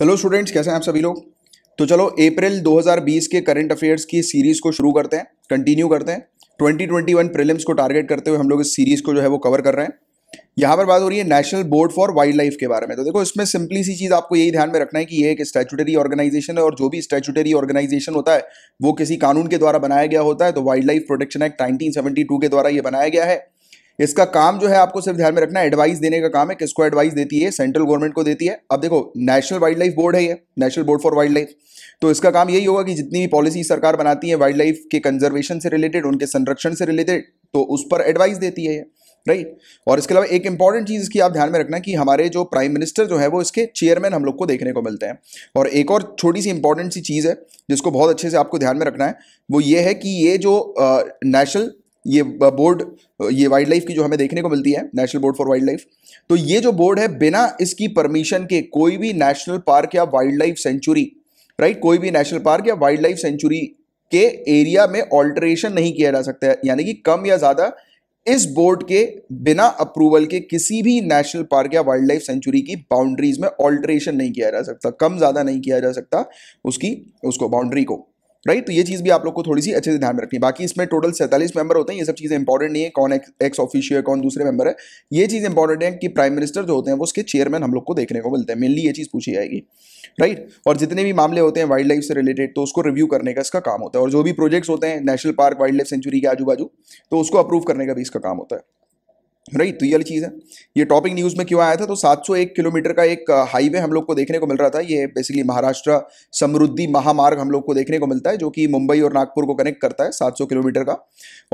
Hello students कैसे हैं आप सभी लोग तो चलो अप्रैल 2020 के करंट अफेयर्स की सीरीज़ को शुरू करते हैं कंटिन्यू करते हैं 2021 प्रीलिम्स को टारगेट करते हुए हम लोग इस सीरीज़ को जो है वो कवर कर रहे हैं यहाँ पर बात हो रही है national board for wild life के बारे में तो देखो इसमें सिंपली सी चीज़ आपको यही ध्यान में रखना है कि ये एक स्टैचुटरी ऑर्गेनाइजेशन है और जो भी स्टैचुटरी ऑर्गेनाइजेशन होता है वो किसी कानून के द्वारा बनाया गया होता है तो वाइल्ड लाइफ प्रोटेक्शन एक्ट 1972 के द्वारा ये बनाया गया है इसका काम जो है आपको सिर्फ ध्यान में रखना एडवाइस देने का काम है किसको एडवाइस देती है सेंट्रल गवर्नमेंट को देती है अब देखो नेशनल वाइल्ड लाइफ बोर्ड है ये national board for wild life तो इसका काम यही होगा कि जितनी भी पॉलिसी सरकार बनाती है वाइल्ड लाइफ के कंजर्वेशन से रिलेटेड उनके संरक्षण से रिलेटेड तो उस पर एडवाइस देती है राइट और इसके अलावा एक इंपॉर्टेंट चीज़ इसकी आप ध्यान में रखना कि हमारे जो प्राइम मिनिस्टर जो है वो इसके चेयरमैन हम लोग को देखने को मिलते हैं और एक और छोटी सी इंपॉर्टेंट सी चीज़ है जिसको बहुत अच्छे से आपको ध्यान में रखना है वो ये है कि ये जो नेशनल ये बोर्ड ये वाइल्ड लाइफ की जो हमें देखने को मिलती है national board for wild life तो ये जो बोर्ड है बिना इसकी परमिशन के कोई भी नेशनल पार्क या वाइल्ड लाइफ सेंचुरी राइट कोई भी नेशनल पार्क या वाइल्ड लाइफ सेंचुरी के एरिया में ऑल्ट्रेशन नहीं किया जा सकता है यानी कि कम या ज़्यादा इस बोर्ड के बिना अप्रूवल के किसी भी नेशनल पार्क या वाइल्ड लाइफ सेंचुरी की बाउंड्रीज में ऑल्ट्रेशन नहीं किया जा सकता कम ज़्यादा नहीं किया जा सकता उसकी उसको बाउंड्री को राइट तो ये चीज़ भी आप लोग को थोड़ी सी अच्छे से ध्यान में रखनी है बाकी इसमें टोटल सैंतालीस मेंबर होते हैं ये सब चीज़ें इंपॉर्टेंट नहीं है कौन एक्स ऑफिशियल है कौन दूसरे मेंबर है ये चीज़ इंपॉर्टेंट है कि प्राइम मिनिस्टर जो होते हैं वो उसके चेयरमैन हम लोग को देखने को मिलते हैं मेनली ये चीज़ पूछी जाएगी राइट और जितने भी मामले होते हैं वाइल्ड लाइफ से रिलेटेड तो उसको रिव्यू करने का इसका काम होता है और जो भी प्रोजेक्ट्स होते हैं national park wild life sanctuary के आजू बाजू तो उसको अप्रूव करने का भी इसका काम होता है राइट तो ये वाली चीज़ है ये टॉपिक न्यूज़ में क्यों आया था तो 701 किलोमीटर का एक हाईवे uh, हम लोग को देखने को मिल रहा था ये बेसिकली महाराष्ट्र समृद्धि महामार्ग हम लोग को देखने को मिलता है जो कि मुंबई और नागपुर को कनेक्ट करता है 700 किलोमीटर का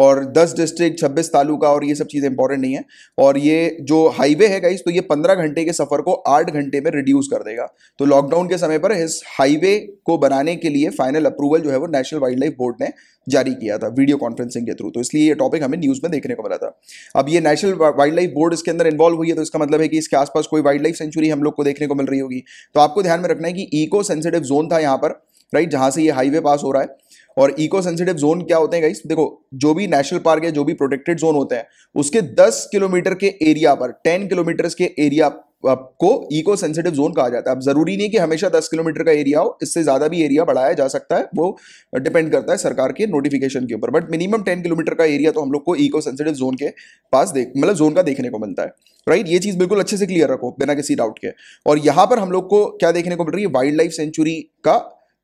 और 10 डिस्ट्रिक्ट 26 तालुका और ये सब चीज़ें इंपॉर्टेंट नहीं है और ये जो हाईवे है गाइज तो ये पंद्रह घंटे के सफ़र को आठ घंटे में रिड्यूस कर देगा तो लॉकडाउन के समय पर इस हाईवे को बनाने के लिए फाइनल अप्रूवल जो है वो नेशनल वाइल्ड लाइफ बोर्ड ने जारी किया था वीडियो कॉन्फ्रेंसिंग के थ्रू तो इसलिए ये टॉपिक हमें न्यूज़ में देखने को मिला था अब ये नेशनल वाइल्ड लाइफ बोर्ड इसके अंदर इन्वॉल्व हुई है तो इसका मतलब है कि इसके आसपास कोई वाइल्ड लाइफ सेंचुरी हम लोग को देखने को मिल रही होगी तो आपको ध्यान में रखना है कि इको सेंसिटिव जोन था यहाँ पर राइट जहाँ से ये हाईवे पास हो रहा है और इको सेंसिटिव जोन क्या होते हैं गाइस देखो जो भी नेशनल पार्क है जो भी प्रोटेक्टेड जोन होते हैं उसके 10 किलोमीटर के एरिया पर 10 किलोमीटर के एरिया आपको इको सेंसिटिव जोन कहा जाता है अब ज़रूरी नहीं कि हमेशा दस किलोमीटर का एरिया हो इससे ज़्यादा भी एरिया बढ़ाया जा सकता है वो डिपेंड करता है सरकार के नोटिफिकेशन के ऊपर बट मिनिमम टेन किलोमीटर का एरिया तो हम लोग को इको सेंसिटिव जोन के पास देख मतलब जोन का देखने को मिलता है राइट ये चीज़ बिल्कुल अच्छे से क्लियर रखो बिना किसी डाउट के और यहां पर हम लोग को क्या देखने को मिल रही है वाइल्ड लाइफ सेंचुरी का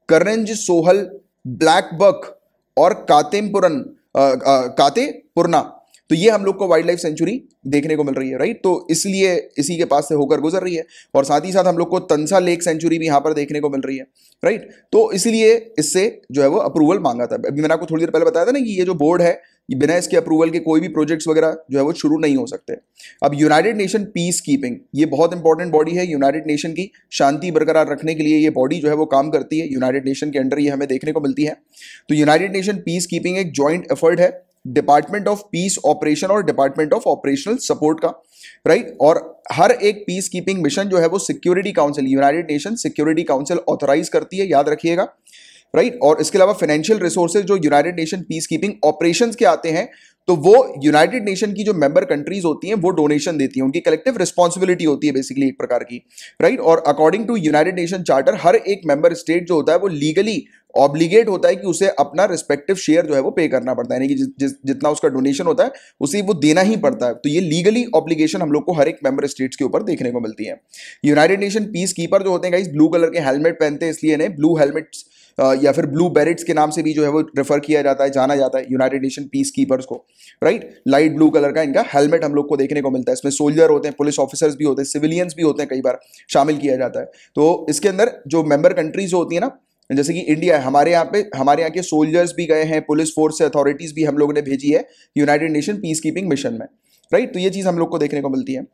करंज सोहल ब्लैक बक और कातेमपुरन कातेपुरना तो ये हम लोग को वाइल्ड लाइफ सेंचुरी देखने को मिल रही है राइट तो इसलिए इसी के पास से होकर गुजर रही है और साथ ही साथ हम लोग को तंसा लेक सेंचुरी भी यहाँ पर देखने को मिल रही है राइट तो इसलिए इससे जो है वो अप्रूवल मांगा था अभी मैंने आपको थोड़ी देर पहले बताया था ना कि ये जो बोर्ड है बिना इसके अप्रूवल के कोई भी प्रोजेक्ट्स वगैरह जो है वो शुरू नहीं हो सकते अब यूनाइटेड नेशन पीस कीपिंग ये बहुत इंपॉर्टेंट बॉडी है यूनाइटेड नेशन की शांति बरकरार रखने के लिए ये बॉडी जो है वो काम करती है यूनाइटेड नेशन के अंडर ये हमें देखने को मिलती है तो यूनाइटेड नेशन पीस कीपिंग एक ज्वाइंट एफर्ट है डिपार्टमेंट ऑफ पीस ऑपरेशन और डिपार्टमेंट ऑफ ऑपरेशनल सपोर्ट का राइट right? और हर एक पीस कीपिंग मिशन जो है वो security council United Nation security council authorise करती है याद रखिएगा राइट और इसके अलावा फाइनेंशियल रिसोर्सेज जो United Nation peace keeping operation के आते हैं तो वो यूनाइटेड नेशन की जो मेंबर कंट्रीज होती हैं वो डोनेशन देती हैं उनकी कलेक्टिव रिस्पॉन्सिबिलिटी होती है बेसिकली एक प्रकार की राइट और according to United Nation charter हर एक मेंबर स्टेट जो होता है वो लीगली ऑब्लिगेट होता है कि उसे अपना रिस्पेक्टिव शेयर जो है वो पे करना पड़ता है यानी कि जि, जि, जितना उसका डोनेशन होता है उसे वो देना ही पड़ता है तो ये लीगली ऑब्लिगेशन हम लोग को हर एक मेंबर स्टेट्स के ऊपर देखने को मिलती है यूनाइटेड नेशन पीस कीपर जो होते हैं गाइस ब्लू कलर के हेलमेट पहनते हैं इसलिए इन्हें ब्लू हेलमेट्स या फिर ब्लू बैरिट्स के नाम से भी जो है वो रेफर किया जाता है जाना जाता है यूनाइटेड नेशन पीस कीपर्स को राइट लाइट ब्लू कलर का इनका हेलमेट हम लोग को देखने को मिलता है इसमें सोल्जर होते हैं पुलिस ऑफिसर्स भी होते हैं सिविलियंस भी होते हैं कई बार शामिल किया जाता है तो इसके अंदर जो मेंबर कंट्रीज होती है ना जैसे कि इंडिया है हमारे यहाँ पे हमारे यहाँ के सोल्जर्स भी गए हैं पुलिस फोर्स से अथॉरिटीज़ भी हम लोगों ने भेजी है United Nation peace keeping mission में राइट तो ये चीज़ हम लोग को देखने को मिलती है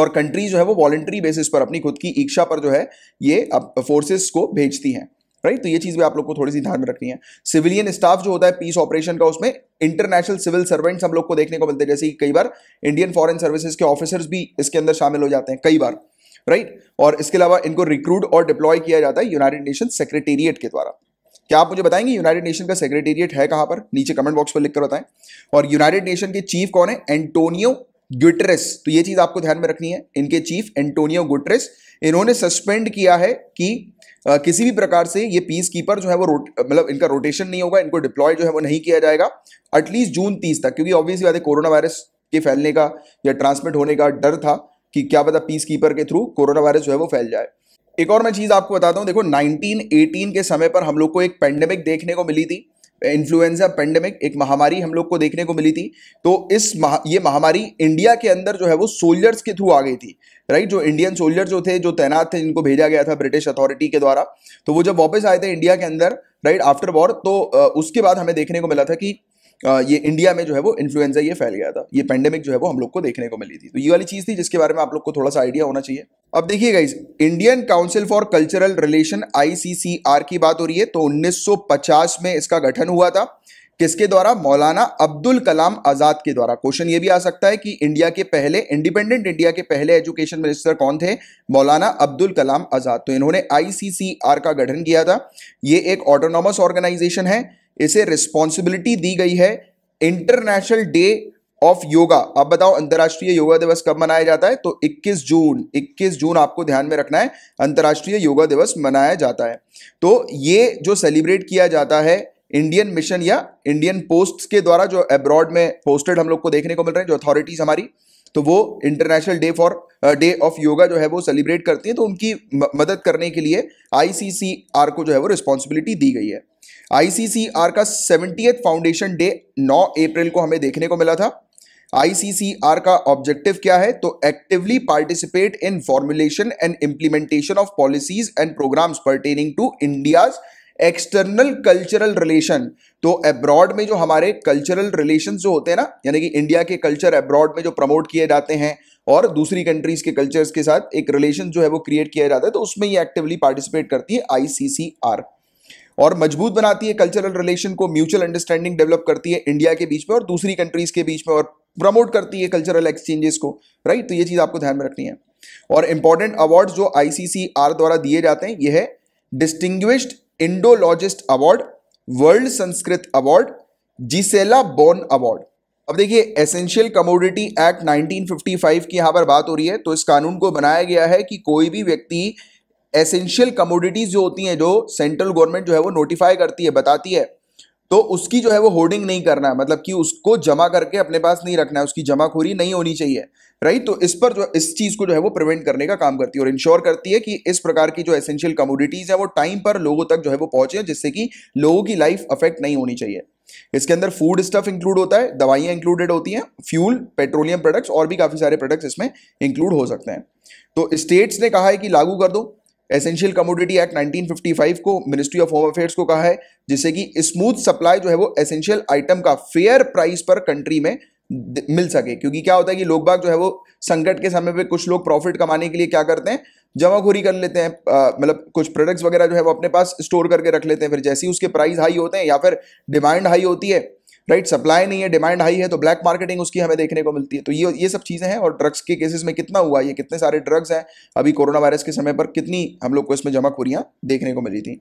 और कंट्री जो है वो वॉलेंट्री बेसिस पर अपनी खुद की इच्छा पर जो है ये फोर्सेस को भेजती हैं राइट तो ये चीज़ भी आप लोग को थोड़ी सी ध्यान में रखनी है सिविलियन स्टाफ जो होता है पीस ऑपरेशन का उसमें इंटरनेशनल सिविल सर्वेंट्स हम लोग को देखने को मिलते हैं जैसे कि कई बार इंडियन फॉरन सर्विसेज के ऑफिसर्स भी इसके अंदर शामिल हो जाते हैं कई बार राइट और इसके अलावा इनको रिक्रूट और डिप्लॉय किया जाता है यूनाइटेड नेशन सेक्रेटेरिएट के द्वारा क्या आप मुझे बताएंगे यूनाइटेड नेशन का सेक्रेटेरिएट है कहां पर नीचे कमेंट बॉक्स पर लिखकर बताएं और यूनाइटेड नेशन के चीफ कौन है एंटोनियो गुटरेस तो ये चीज आपको ध्यान में रखनी है इनके चीफ एंटोनियो गुटरेस इन्होंने सस्पेंड किया है कि आ, किसी भी प्रकार से ये पीस कीपर जो है वो मतलब इनका रोटेशन नहीं होगा इनको डिप्लॉय जो है वो नहीं किया जाएगा एटलीस्ट जून तीस तक क्योंकि ऑब्वियसली बात है कोरोना वायरस के फैलने का या ट्रांसमिट होने का डर था कि क्या पता पीस कीपर के थ्रू कोरोना वायरस जो है वो फैल जाए एक और मैं चीज़ आपको बताता हूँ देखो 1918 के समय पर हम लोग को एक पेंडेमिक देखने को मिली थी इन्फ्लुएंजा पेंडेमिक एक महामारी हम लोग को देखने को मिली थी तो इस महा ये महामारी इंडिया के अंदर जो है वो सोल्जर्स के थ्रू आ गई थी राइट जो इंडियन सोल्जर जो थे जो तैनात थे जिनको भेजा गया था ब्रिटिश अथॉरिटी के द्वारा तो वो जब वापस आए थे इंडिया के अंदर राइट आफ्टर वॉर तो उसके बाद हमें देखने को मिला था कि ये इंडिया में जो है वो इन्फ्लुएंजा ये फैल गया था ये पेंडेमिक जो है वो हम लोग को देखने को मिली थी तो ये वाली चीज़ थी जिसके बारे में आप लोग को थोड़ा सा आइडिया होना चाहिए अब देखिए guys Indian council for cultural relation ICCR की बात हो रही है तो 1950 में इसका गठन हुआ था किसके द्वारा मौलाना अब्दुल कलाम आजाद के द्वारा क्वेश्चन ये भी आ सकता है कि इंडिया के पहले इंडिपेंडेंट इंडिया के पहले एजुकेशन मिनिस्टर कौन थे मौलाना अब्दुल कलाम आजाद तो इन्होंने आईसीसीआर का गठन किया था ये एक ऑटोनॉमस ऑर्गेनाइजेशन है इसे रिस्पॉन्सिबिलिटी दी गई है इंटरनेशनल डे ऑफ योगा आप बताओ अंतरराष्ट्रीय योगा दिवस कब मनाया जाता है तो 21 जून 21 जून आपको ध्यान में रखना है अंतर्राष्ट्रीय योगा दिवस मनाया जाता है तो ये जो सेलिब्रेट किया जाता है इंडियन मिशन या इंडियन पोस्ट के द्वारा जो अब्रॉड में पोस्टेड हम लोग को देखने को मिल रहे हैं जो अथॉरिटीज हमारी तो वो international day for day of yoga जो है वो सेलिब्रेट करती है तो उनकी मदद करने के लिए आईसीसीआर को जो है वो रिस्पॉन्सिबिलिटी दी गई है आईसीसीआर का सेवेंटी फाउंडेशन डे 9 अप्रैल को हमें देखने को मिला था आईसीसीआर का ऑब्जेक्टिव क्या है तो actively participate in formulation and implementation of policies and programmes pertaining to India's external cultural relation तो अब्रॉड में जो हमारे कल्चरल रिलेशन जो होते हैं ना यानी कि इंडिया के कल्चर अब्रॉड में जो प्रमोट किए जाते हैं और दूसरी कंट्रीज के कल्चर्स के साथ एक रिलेशन जो है वो क्रिएट किया जाता है तो उसमें ये एक्टिवली पार्टिसिपेट करती है आईसीसीआर और मजबूत बनाती है कल्चरल रिलेशन को म्यूचुअल अंडरस्टैंडिंग डेवलप करती है इंडिया के बीच में और दूसरी कंट्रीज के बीच में और प्रमोट करती है कल्चरल एक्सचेंजेस को राइट तो ये चीज़ आपको ध्यान में रखनी है और इंपॉर्टेंट अवार्ड जो आईसीसीआर द्वारा दिए जाते हैं ये है distinguished Indologist award world Sanskrit award Gisela Bonn award अब देखिए एसेंशियल कमोडिटी एक्ट 1955 की यहाँ पर बात हो रही है तो इस कानून को बनाया गया है कि कोई भी व्यक्ति एसेंशियल कमोडिटीज़ जो होती हैं जो सेंट्रल गवर्नमेंट जो है वो नोटिफाई करती है बताती है तो उसकी जो है वो होर्डिंग नहीं करना है मतलब कि उसको जमा करके अपने पास नहीं रखना है उसकी जमाखोरी नहीं होनी चाहिए राइट तो इस पर जो इस चीज़ को जो है वो प्रिवेंट करने का काम करती है और इंश्योर करती है कि इस प्रकार की जो एसेंशियल कमोडिटीज़ है वो टाइम पर लोगों तक जो है वो पहुंचे जिससे कि लोगों की लाइफ अफेक्ट नहीं होनी चाहिए इसके अंदर फूड स्टफ इंक्लूड होता है दवाइयां इंक्लूडेड होती हैं फ्यूल पेट्रोलियम प्रोडक्ट्स और भी काफ़ी सारे प्रोडक्ट्स इसमें इंक्लूड हो सकते हैं तो स्टेट्स ने कहा है कि लागू कर दो एसेंशियल कमोडिटी एक्ट 1955 को मिनिस्ट्री ऑफ होम अफेयर्स को कहा है जिससे कि स्मूथ सप्लाई जो है वो एसेंशियल आइटम का फेयर प्राइस पर कंट्री में मिल सके क्योंकि क्या होता है कि लोग बाग जो है वो संकट के समय पे कुछ लोग प्रॉफिट कमाने के लिए क्या करते हैं जमाखोरी कर लेते हैं मतलब कुछ प्रोडक्ट्स वगैरह जो है वो अपने पास स्टोर करके रख लेते हैं फिर जैसे ही उसके प्राइस हाई होते हैं या फिर डिमांड हाई होती है राइट सप्लाई नहीं है डिमांड हाई है तो ब्लैक मार्केटिंग उसकी हमें देखने को मिलती है तो ये ये सब चीज़ें हैं और ड्रग्स के केसेस में कितना हुआ ये कितने सारे ड्रग्स हैं अभी कोरोना वायरस के समय पर कितनी हम लोग को इसमें जमाखोरियाँ देखने को मिली थी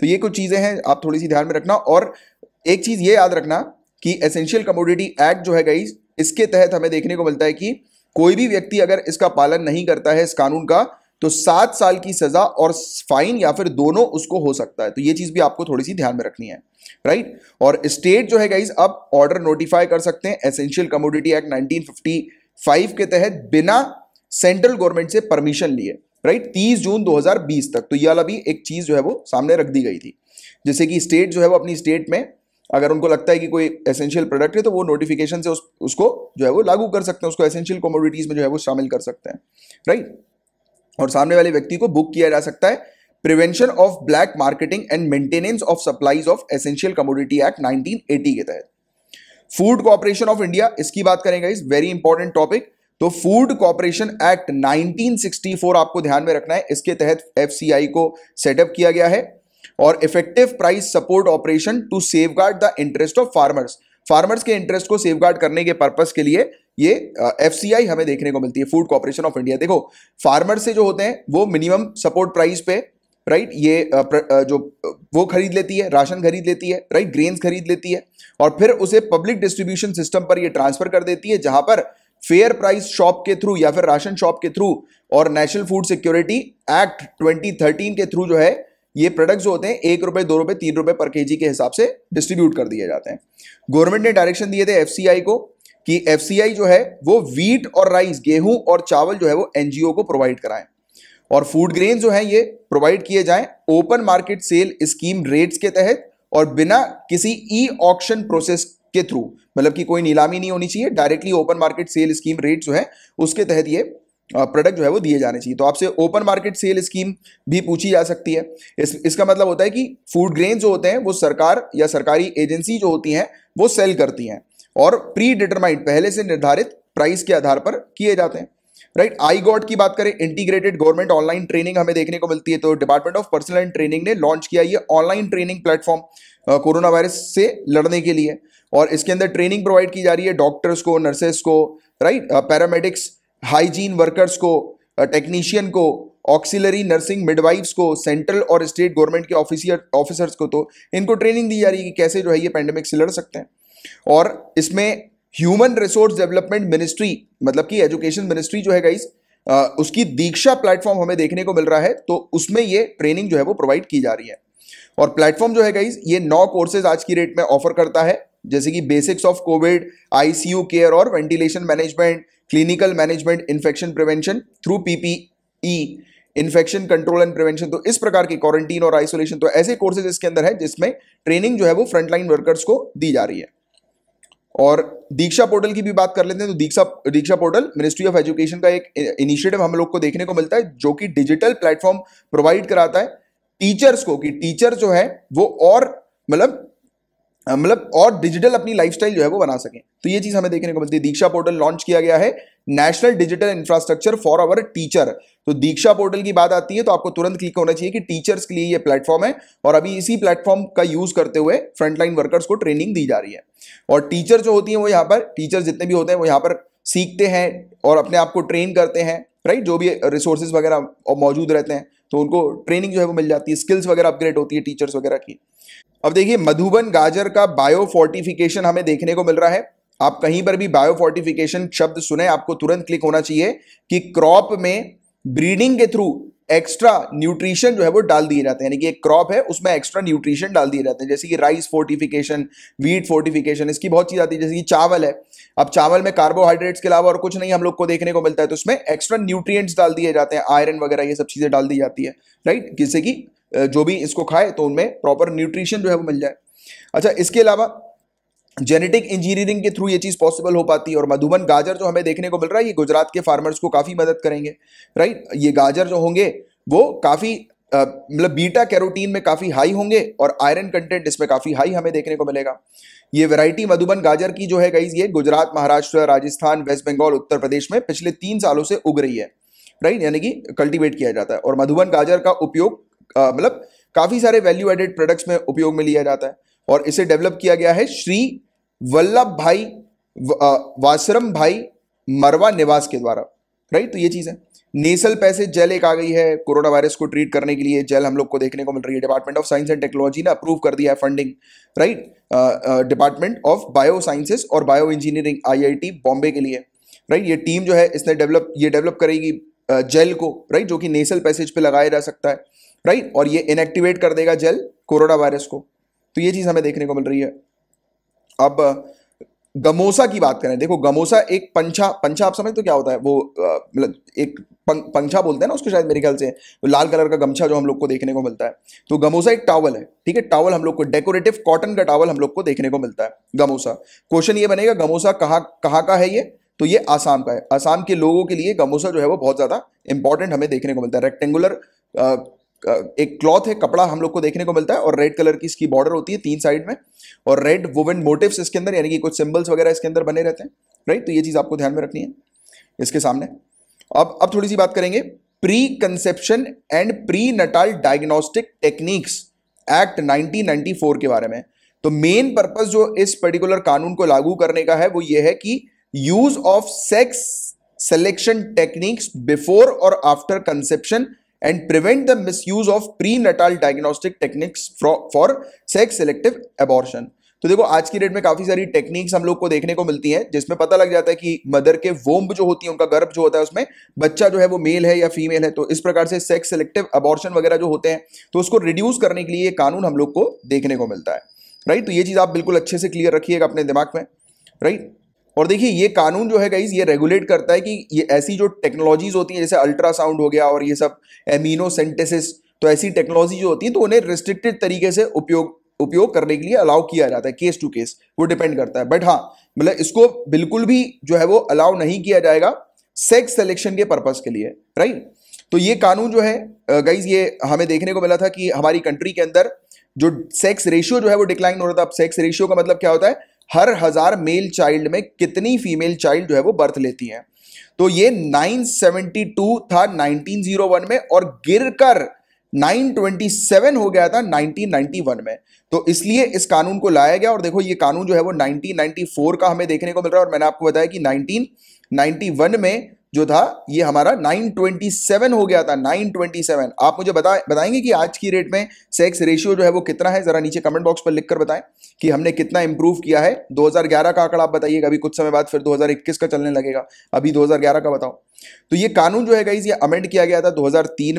तो ये कुछ चीज़ें हैं आप थोड़ी सी ध्यान में रखना और एक चीज़ ये याद रखना कि एसेंशियल कमोडिटी एक्ट जो है गई इसके तहत हमें देखने को मिलता है कि कोई भी व्यक्ति अगर इसका पालन नहीं करता है इस कानून का तो सात साल की सजा और फाइन या फिर दोनों उसको हो सकता है तो ये चीज भी आपको थोड़ी सी ध्यान में रखनी है राइट और स्टेट जो है गाइज अब ऑर्डर नोटिफाई कर सकते हैं एसेंशियल कमोडिटी एक्ट नाइनटीन के तहत बिना सेंट्रल गवर्नमेंट से परमिशन लिए राइट 30 जून 2020 तक तो यह वाला भी एक चीज जो है वो सामने रख दी गई थी जैसे कि स्टेट जो है वो अपनी स्टेट में अगर उनको लगता है कि कोई एसेंशियल प्रोडक्ट है तो वो नोटिफिकेशन से उस, उसको जो है वो लागू कर सकते हैं उसको एसेंशियल कमोडिटीज में जो है वो शामिल कर सकते हैं राइट और सामने वाले व्यक्ति को बुक किया जा सकता है prevention of black marketing and maintenance of supplies of essential commodity act nineteen के तहत फूड कॉपरेशन ऑफ इंडिया इसकी बात करेंगे इस वेरी इंपॉर्टेंट टॉपिक तो फूड कॉपरेशन एक्ट 1964 आपको ध्यान में रखना है इसके तहत एफ को सेटअप किया गया है और effective price support operation to safeguard the interest of farmers farmers के इंटरेस्ट को सेवगार्ड करने के पर्पज के लिए ये एफ uh, हमें देखने को मिलती है फूड कॉरपोरेशन ऑफ इंडिया देखो फार्मर से जो होते हैं वो मिनिमम सपोर्ट प्राइस पे राइट ये जो वो खरीद लेती है राशन खरीद लेती है राइट ग्रेन्स खरीद लेती है और फिर उसे पब्लिक डिस्ट्रीब्यूशन सिस्टम पर ये ट्रांसफर कर देती है जहां पर फेयर प्राइस शॉप के थ्रू या फिर राशन शॉप के थ्रू और नेशनल फूड सिक्योरिटी एक्ट 2013 के थ्रू जो है ये प्रोडक्ट्स जो होते हैं एक रुपए दो रुपए तीन रुपए पर केजी के हिसाब से डिस्ट्रीब्यूट कर दिए जाते हैं गवर्नमेंट ने डायरेक्शन दिए थे एफसीआई को कि एफ जो है वो वीट और राइस गेहूं और चावल जो है वो एनजीओ को प्रोवाइड कराएं और फूड ग्रेन जो है ये प्रोवाइड किए जाएं open market sale scheme rates के तहत और बिना किसी ई ऑक्शन प्रोसेस के थ्रू मतलब कि कोई नीलामी नहीं होनी चाहिए directly open market sale scheme rate जो है उसके तहत ये प्रोडक्ट जो है वो दिए जाने चाहिए तो आपसे ओपन मार्केट सेल स्कीम भी पूछी जा सकती है इस इसका मतलब होता है कि फूड ग्रेन जो होते हैं वो सरकार या सरकारी एजेंसी जो होती हैं वो सेल करती हैं और प्री डिटरमाइंड पहले से निर्धारित प्राइस के आधार पर किए जाते हैं राइट आई गॉड की बात करें इंटीग्रेटेड गवर्नमेंट ऑनलाइन ट्रेनिंग हमें देखने को मिलती है तो department of personnel and training ने लॉन्च किया ये online training platform corona virus से लड़ने के लिए और इसके अंदर ट्रेनिंग प्रोवाइड की जा रही है डॉक्टर्स को नर्सेस को राइट पैरामेडिक्स हाइजीन वर्कर्स को टेक्नीशियन को ऑक्सिलरी नर्सिंग मिडवाइफ्स को सेंट्रल और स्टेट गवर्नमेंट के ऑफिसियर ऑफिसर्स को तो इनको ट्रेनिंग दी जा रही है कि कैसे जो है ये पैंडेमिक से लड़ सकते हैं और इसमें ह्यूमन रिसोर्स डेवलपमेंट मिनिस्ट्री मतलब कि एजुकेशन मिनिस्ट्री जो है गाइस उसकी दीक्षा प्लेटफॉर्म हमें देखने को मिल रहा है तो उसमें ये ट्रेनिंग जो है वो प्रोवाइड की जा रही है और प्लेटफॉर्म जो है गाइस ये नौ कोर्सेज आज की रेट में ऑफर करता है जैसे कि basics of COVID ICU care और ventilation management clinical management infection prevention through PPE infection control and prevention तो इस प्रकार की क्वारंटीन और आइसोलेशन तो ऐसे कोर्सेज इसके अंदर है जिसमें ट्रेनिंग जो है वो फ्रंटलाइन वर्कर्स को दी जा रही है और दीक्षा पोर्टल की भी बात कर लेते हैं तो Diksha Diksha portal ministry of education का एक इनिशिएटिव हम लोग को देखने को मिलता है जो कि डिजिटल प्लेटफॉर्म प्रोवाइड कराता है टीचर्स को कि टीचर जो है वो और मतलब मतलब और डिजिटल अपनी लाइफ जो है वो बना सकें तो ये चीज़ हमें देखने को मिलती है दीक्षा पोर्टल लॉन्च किया गया है national digital infrastructure for our teacher तो दीक्षा पोर्टल की बात आती है तो आपको तुरंत क्लिक होना चाहिए कि टीचर्स के लिए ये प्लेटफॉर्म है और अभी इसी प्लेटफॉर्म का यूज करते हुए फ्रंटलाइन वर्कर्स को ट्रेनिंग दी जा रही है और टीचर जो होती है वो यहाँ पर टीचर जितने भी होते हैं वो यहाँ पर सीखते हैं और अपने आप को ट्रेन करते हैं राइट जो भी रिसोर्सेज वगैरह मौजूद रहते हैं तो उनको ट्रेनिंग जो है वो मिल जाती है स्किल्स वगैरह अपग्रेड होती है टीचर्स वगैरह की अब देखिए मधुबन गाजर का बायो फोर्टिफिकेशन हमें देखने को मिल रहा है आप कहीं पर भी बायो फोर्टिफिकेशन शब्द सुने आपको तुरंत क्लिक होना चाहिए कि क्रॉप में ब्रीडिंग के थ्रू एक्स्ट्रा न्यूट्रिशन जो है वो डाल दिए जाते हैं यानी कि एक क्रॉप है उसमें एक्स्ट्रा न्यूट्रिशन डाल दिए जाते हैं जैसे कि राइस फोर्टिफिकेशन वीट फोर्टिफिकेशन इसकी बहुत चीज़ आती है जैसे कि चावल है अब चावल में कार्बोहाइड्रेट्स के अलावा और कुछ नहीं हम लोग को देखने को मिलता है तो उसमें एक्स्ट्रा न्यूट्रिय डाल दिए जाते हैं आयरन वगैरह ये सब चीज़ें डाल दी जाती है राइट जिससे कि जो भी इसको खाए तो उनमें प्रॉपर न्यूट्रिशन जो है वो मिल जाए अच्छा इसके अलावा जेनेटिक इंजीनियरिंग के थ्रू ये चीज़ पॉसिबल हो पाती है और मधुबन गाजर जो हमें देखने को मिल रहा है ये गुजरात के फार्मर्स को काफ़ी मदद करेंगे राइट ये गाजर जो होंगे वो काफ़ी मतलब बीटा कैरोटीन में काफ़ी हाई होंगे और आयरन कंटेंट इसमें काफ़ी हाई हमें देखने को मिलेगा ये वैरायटी मधुबन गाजर की जो है गई ये गुजरात महाराष्ट्र राजस्थान वेस्ट बंगाल उत्तर प्रदेश में पिछले तीन सालों से उग रही है राइट यानी कि कल्टिवेट किया जाता है और मधुबन गाजर का उपयोग मतलब काफ़ी सारे वैल्यू एडेड प्रोडक्ट्स में उपयोग में लिया जाता है और इसे डेवलप किया गया है श्री वल्लभ भाई वाश्रम भाई मरवा निवास के द्वारा राइट तो ये चीज़ है नेसल पैसेज जेल एक आ गई है कोरोना वायरस को ट्रीट करने के लिए जेल हम लोग को देखने को मिल रही है department of science and technology ने अप्रूव कर दिया है funding right department of bio sciences और बायो इंजीनियरिंग आईआईटी बॉम्बे के लिए राइट right? ये टीम जो है इसने डेवलप ये डेवलप करेगी जेल को राइट जो कि नेसल पैसेज पे लगाया जा सकता है राइट और ये इनएक्टिवेट कर देगा जेल कोरोना वायरस को तो ये चीज़ हमें देखने को मिल रही है अब गमोसा की बात करें देखो गमोसा एक पंछा पंछा आप समझते तो क्या होता है वो मतलब एक पंछा बोलते हैं ना उसको शायद मेरे ख्याल से तो लाल कलर का गमछा जो हम लोग को देखने को मिलता है तो गमोसा एक टावल है ठीक है टावल हम लोग को डेकोरेटिव कॉटन का टावल हम लोग को देखने को मिलता है गमोसा क्वेश्चन ये बनेगा गमोसा कहाँ कहाँ का है ये तो ये आसाम का है आसाम के लोगों के लिए गमोसा जो है वो बहुत ज़्यादा इंपॉर्टेंट हमें देखने को मिलता है रेक्टेंगुलर एक क्लॉथ है कपड़ा हम लोग को देखने को मिलता है और रेड कलर की इसकी बॉर्डर होती है तीन साइड में और रेड वुवन मोटिव्स इसके अंदर यानी कि कुछ सिंबल्स वगैरह इसके अंदर बने रहते हैं राइट तो ये चीज़ आपको ध्यान में रखनी है इसके सामने अब अब थोड़ी सी बात करेंगे preconception and prenatal diagnostic techniques act 1994 के बारे में तो मेन पर्पस जो इस पर्टिकुलर कानून को लागू करने का है वो ये है कि use of sex selection techniques before और after conception and prevent the misuse of prenatal diagnostic techniques for sex selective abortion तो देखो आज की डेट में काफी सारी टेक्निक्स हम लोग को देखने को मिलती हैं जिसमें पता लग जाता है कि मदर के वोम्ब जो होती है उनका गर्भ जो होता है उसमें बच्चा जो है वो मेल है या फीमेल है तो इस प्रकार से सेक्स सिलेक्टिव अबॉर्शन वगैरह जो होते हैं तो उसको रिड्यूस करने के लिए ये कानून हम लोग को देखने को मिलता है राइट तो ये चीज़ आप बिल्कुल अच्छे से क्लियर रखिएगा अपने दिमाग में राइट और देखिए ये कानून जो है गाइज ये रेगुलेट करता है कि ये ऐसी जो टेक्नोलॉजीज होती है जैसे अल्ट्रासाउंड हो गया और ये सब एमिनो सेंटेसिस तो ऐसी टेक्नोलॉजी जो होती है तो उन्हें रिस्ट्रिक्टेड तरीके से उपयोग उपयोग करने के लिए अलाउ किया जाता है केस टू केस वो डिपेंड करता है बट हाँ मतलब इसको बिल्कुल भी जो है वो अलाउ नहीं किया जाएगा सेक्स सेलेक्शन के पर्पज के लिए राइट तो ये कानून जो है गाइज ये हमें देखने को मिला था कि हमारी कंट्री के अंदर जो सेक्स रेशियो जो है वो डिक्लाइन हो रहा था अब सेक्स रेशियो का मतलब क्या होता है हर हज़ार मेल चाइल्ड में कितनी फीमेल चाइल्ड जो है वो बर्थ लेती हैं तो ये 972 था 1901 में और गिरकर 927 हो गया था 1991 में तो इसलिए इस कानून को लाया गया और देखो ये कानून जो है वो 1994 का हमें देखने को मिल रहा है और मैंने आपको बताया कि 1991 में जो था ये हमारा 927 हो गया था 927 आप मुझे बता बताएंगे कि आज की रेट में सेक्स रेशियो जो है वो कितना है ज़रा नीचे कमेंट बॉक्स पर लिखकर बताएं कि हमने कितना इंप्रूव किया है 2011 का आंकड़ा आप बताइएगा अभी कुछ समय बाद फिर 2021 का चलने लगेगा अभी 2011 का बताओ तो ये कानून जो है ये अमेंड किया गया था दो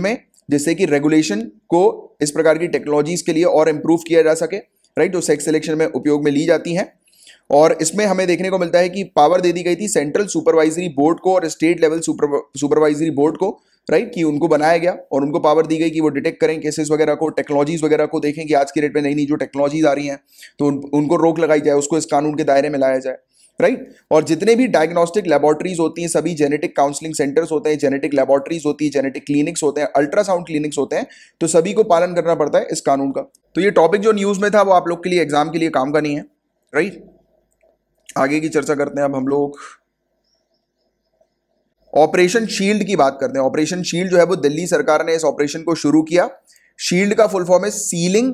में जिससे कि रेगुलेशन को इस प्रकार की टेक्नोलॉजीज़ के लिए और इंप्रूव किया जा सके राइट जो सेक्स सिलेक्शन में उपयोग में ली जाती हैं और इसमें हमें देखने को मिलता है कि पावर दे दी गई थी सेंट्रल सुपरवाइजरी बोर्ड को और स्टेट लेवल सुपरवाइजरी बोर्ड को राइट कि उनको बनाया गया और उनको पावर दी गई कि वो डिटेक्ट करें केसेस वगैरह को टेक्नोलॉजीज वगैरह को देखें कि आज के डेट में नई नई जो टेक्नोलॉजीज आ रही हैं तो उन, उनको रोक लगाई जाए उसको इस कानून के दायरे में लाया जाए राइट right? और जितने भी डायग्नोस्टिक लेबॉर्ट्रीज होती हैं सभी जेनेटिक काउंसलिंग सेंटर्स होते हैं जेनेटिक लेबॉर्ट्रीज होती है जेनेटिक क्लिनिक्स होते हैं अल्ट्रासाउंड क्लिनिक्स होते हैं तो सभी को पालन करना पड़ता है इस कानून का तो ये टॉपिक जो न्यूज़ में था वो आप लोग के लिए एग्जाम के लिए काम का नहीं है राइट right? आगे की चर्चा करते हैं अब हम लोग ऑपरेशन शील्ड की बात करते हैं ऑपरेशन शील्ड जो है वो दिल्ली सरकार ने इस ऑपरेशन को शुरू किया शील्ड का फुल फॉर्म है sealing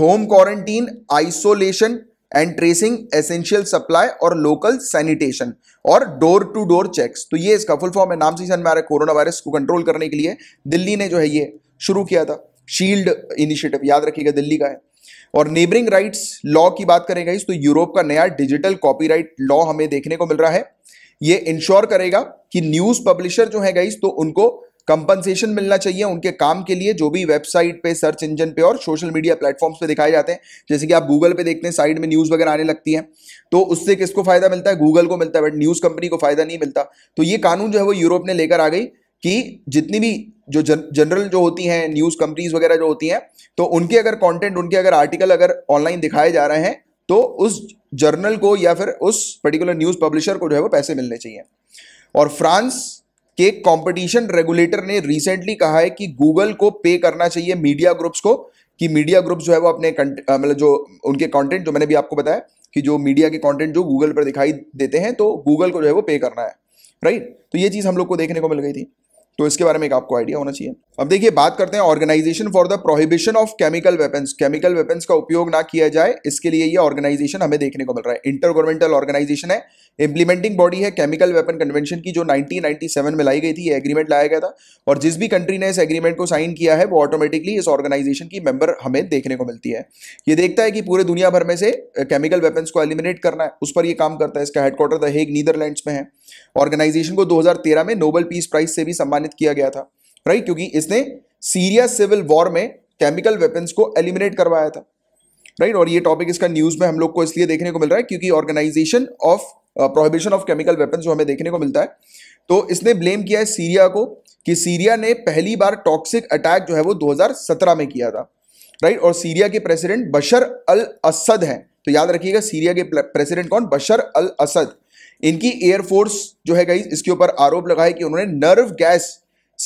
home quarantine isolation and tracing essential supply और लोकल सैनिटेशन और डोर टू डोर चेक्स तो ये इसका फुल फॉर्म है नाम से में आ रहा है कोरोना वायरस को कंट्रोल करने के लिए दिल्ली ने जो है ये शुरू किया था शील्ड इनिशिएटिव याद रखिएगा दिल्ली का है और नेबरिंग राइट्स लॉ की बात करें गाइस तो यूरोप का नया डिजिटल कॉपीराइट लॉ हमें देखने को मिल रहा है ये इंश्योर करेगा कि न्यूज पब्लिशर जो है गाइस तो उनको कंपनसेशन मिलना चाहिए उनके काम के लिए जो भी वेबसाइट पे सर्च इंजन पे और सोशल मीडिया प्लेटफॉर्म्स पे दिखाए जाते हैं जैसे कि आप गूगल पे देखते हैं साइड में न्यूज़ वगैरह आने लगती है तो उससे किसको फायदा मिलता है गूगल को मिलता है बट न्यूज़ कंपनी को फायदा नहीं मिलता तो ये कानून जो है वो यूरोप ने लेकर आ गई कि जितनी भी जो जन, जनरल जो होती हैं न्यूज़ कंपनीज वगैरह जो होती हैं तो उनके अगर कंटेंट उनके अगर आर्टिकल अगर ऑनलाइन दिखाए जा रहे हैं तो उस जर्नल को या फिर उस पर्टिकुलर न्यूज़ पब्लिशर को जो है वो पैसे मिलने चाहिए और फ्रांस के कंपटीशन रेगुलेटर ने रिसेंटली कहा है कि गूगल को पे करना चाहिए मीडिया ग्रुप्स को कि मीडिया ग्रुप्स जो है वो अपने मतलब जो उनके कॉन्टेंट जो मैंने भी आपको बताया कि जो मीडिया के कॉन्टेंट जो गूगल पर दिखाई देते हैं तो गूगल को जो है वो पे करना है राइट तो ये चीज़ हम लोग को देखने को मिल गई थी तो इसके बारे में एक आपको आइडिया होना चाहिए अब देखिए बात करते हैं organisation for the prohibition of chemical weapons chemical weapons का उपयोग ना किया जाए इसके लिए ये ऑर्गेनाइजेशन हमें देखने को मिल रहा है इंटर गवर्नमेंटल ऑर्गेनाइजेशन है इंप्लीमेंटिंग बॉडी है केमिकल वेपन कन्वेंशन की जो 1997 में लाई गई थी एग्रीमेंट लाया गया था और जिस भी कंट्री ने इस एग्रीमेंट को साइन किया है वो ऑटोमेटिकली इस ऑर्गेनाइजेशन की मेंबर हमें देखने को मिलती है ये देखता है कि पूरे दुनिया भर में से केमिकल वेपन्स को एलिमिनेट करना है उस पर यह काम करता है इसका हेडक्वार्टर द हेग नीदरलैंड्स में है ऑर्गेनाइजेशन को दो में नोबल पीस प्राइज से भी सम्मानित सम्मानित किया गया था राइट क्योंकि इसने सीरिया सिविल वॉर में केमिकल वेपन्स को एलिमिनेट करवाया था राइट और ये टॉपिक इसका न्यूज़ में हम लोग को इसलिए देखने को मिल रहा है क्योंकि organisation of prohibition of chemical weapons जो हमें देखने को मिलता है तो इसने ब्लेम किया है सीरिया को कि सीरिया ने पहली बार टॉक्सिक अटैक जो है वो 2017 में किया था राइट और सीरिया के प्रेसिडेंट बशर अल असद हैं तो याद रखिएगा सीरिया के प्रेसिडेंट कौन बशर अल असद इनकी एयरफोर्स जो है गई इसके ऊपर आरोप लगाए कि उन्होंने नर्व गैस